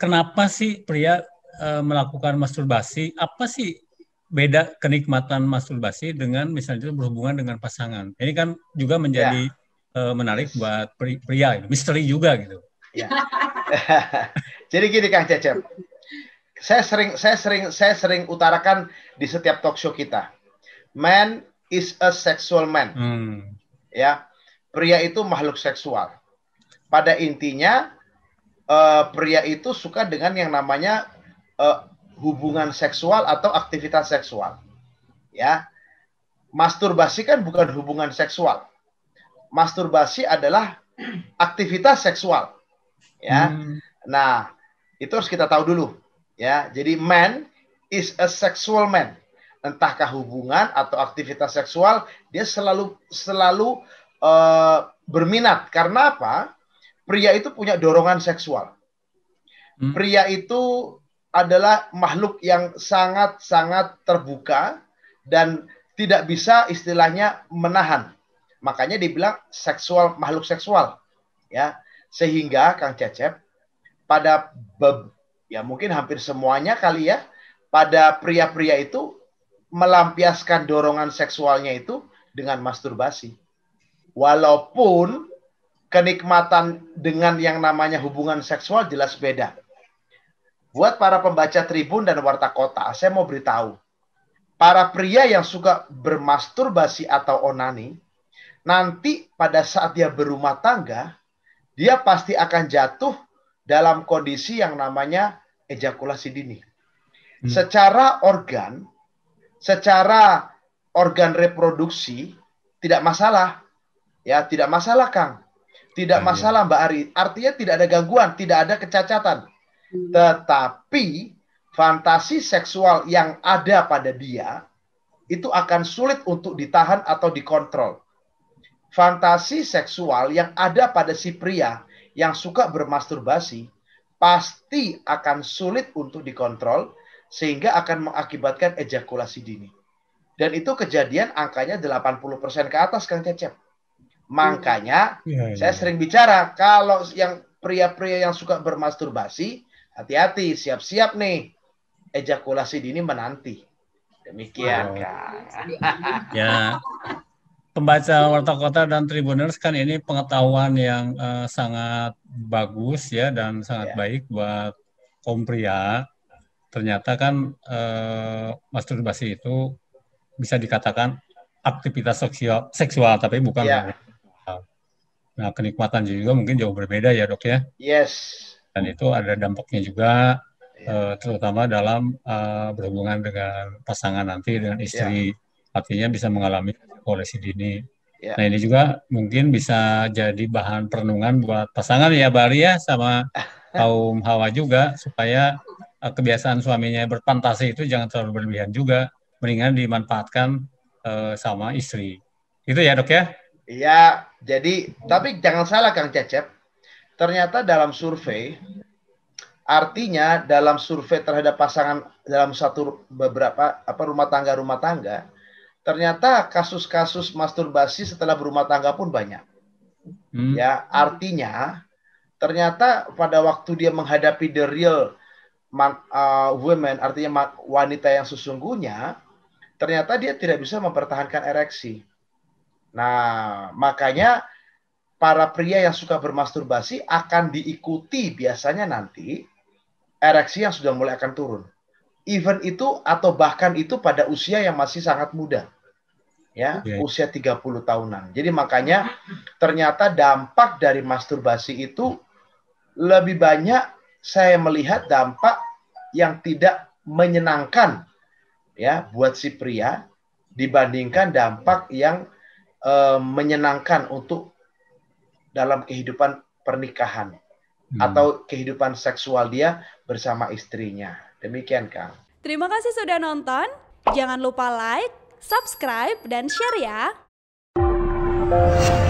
kenapa sih pria e, melakukan masturbasi? Apa sih beda kenikmatan masturbasi dengan misalnya berhubungan dengan pasangan? Ini kan juga menjadi ya. e, menarik buat pria, misteri juga gitu. Ya. Jadi gini Kang Cecep, saya sering saya sering saya sering utarakan di setiap talk show kita. Man is a sexual man. Hmm. Ya. Pria itu makhluk seksual. Pada intinya uh, pria itu suka dengan yang namanya uh, hubungan seksual atau aktivitas seksual. Ya. Masturbasi kan bukan hubungan seksual. Masturbasi adalah aktivitas seksual. Ya. Hmm. Nah, itu harus kita tahu dulu. Ya. Jadi man is a sexual man. Entahkah hubungan atau aktivitas seksual, dia selalu selalu uh, berminat. Karena apa? pria itu punya dorongan seksual. Hmm. Pria itu adalah makhluk yang sangat-sangat terbuka dan tidak bisa istilahnya menahan. Makanya dibilang seksual makhluk seksual. Ya. Sehingga Kang Cecep pada beb, ya mungkin hampir semuanya kali ya pada pria-pria itu melampiaskan dorongan seksualnya itu dengan masturbasi. Walaupun kenikmatan dengan yang namanya hubungan seksual jelas beda. Buat para pembaca Tribun dan Warta Kota, saya mau beritahu. Para pria yang suka bermasturbasi atau onani, nanti pada saat dia berumah tangga, dia pasti akan jatuh dalam kondisi yang namanya ejakulasi dini. Hmm. Secara organ, secara organ reproduksi tidak masalah. Ya, tidak masalah, Kang. Tidak iya. masalah Mbak Ari, artinya tidak ada gangguan, tidak ada kecacatan. Hmm. Tetapi fantasi seksual yang ada pada dia itu akan sulit untuk ditahan atau dikontrol. Fantasi seksual yang ada pada si pria yang suka bermasturbasi pasti akan sulit untuk dikontrol sehingga akan mengakibatkan ejakulasi dini. Dan itu kejadian angkanya 80% ke atas Kang Cecep. Makanya ya, ya. saya sering bicara kalau yang pria-pria yang suka bermasturbasi, hati-hati, siap-siap nih ejakulasi dini menanti. Demikian oh. kan. ya. Pembaca Warta Kota dan Tribuners kan ini pengetahuan yang uh, sangat bagus ya dan sangat ya. baik buat kaum pria. Ternyata kan uh, masturbasi itu bisa dikatakan aktivitas seksual, seksual tapi bukan ya. Nah, kenikmatan juga mungkin jauh berbeda ya, Dok ya. Yes. Dan itu ada dampaknya juga yeah. Iya. terutama dalam eh, berhubungan dengan pasangan nanti dengan iya. istri. Yeah. Artinya bisa mengalami koleksi dini. Yeah. Nah, ini juga mungkin bisa jadi bahan perenungan buat pasangan ya, Bari ya sama kaum Hawa juga supaya eh, kebiasaan suaminya berfantasi itu jangan terlalu berlebihan juga, mendingan dimanfaatkan eh, sama istri. Itu ya, Dok ya. Iya, jadi tapi jangan salah Kang Cecep. Ternyata dalam survei artinya dalam survei terhadap pasangan dalam satu beberapa apa rumah tangga rumah tangga ternyata kasus-kasus masturbasi setelah berumah tangga pun banyak. Hmm. Ya, artinya ternyata pada waktu dia menghadapi the real man, uh, women artinya wanita yang sesungguhnya ternyata dia tidak bisa mempertahankan ereksi Nah, makanya para pria yang suka bermasturbasi akan diikuti biasanya nanti ereksi yang sudah mulai akan turun. Even itu atau bahkan itu pada usia yang masih sangat muda. Ya, okay. usia 30 tahunan. Jadi makanya ternyata dampak dari masturbasi itu lebih banyak saya melihat dampak yang tidak menyenangkan ya buat si pria dibandingkan dampak yang uh, menyenangkan untuk dalam kehidupan pernikahan hmm. atau kehidupan seksual dia bersama istrinya. Demikian, Kang. Terima kasih sudah nonton. Jangan lupa like, subscribe, dan share ya.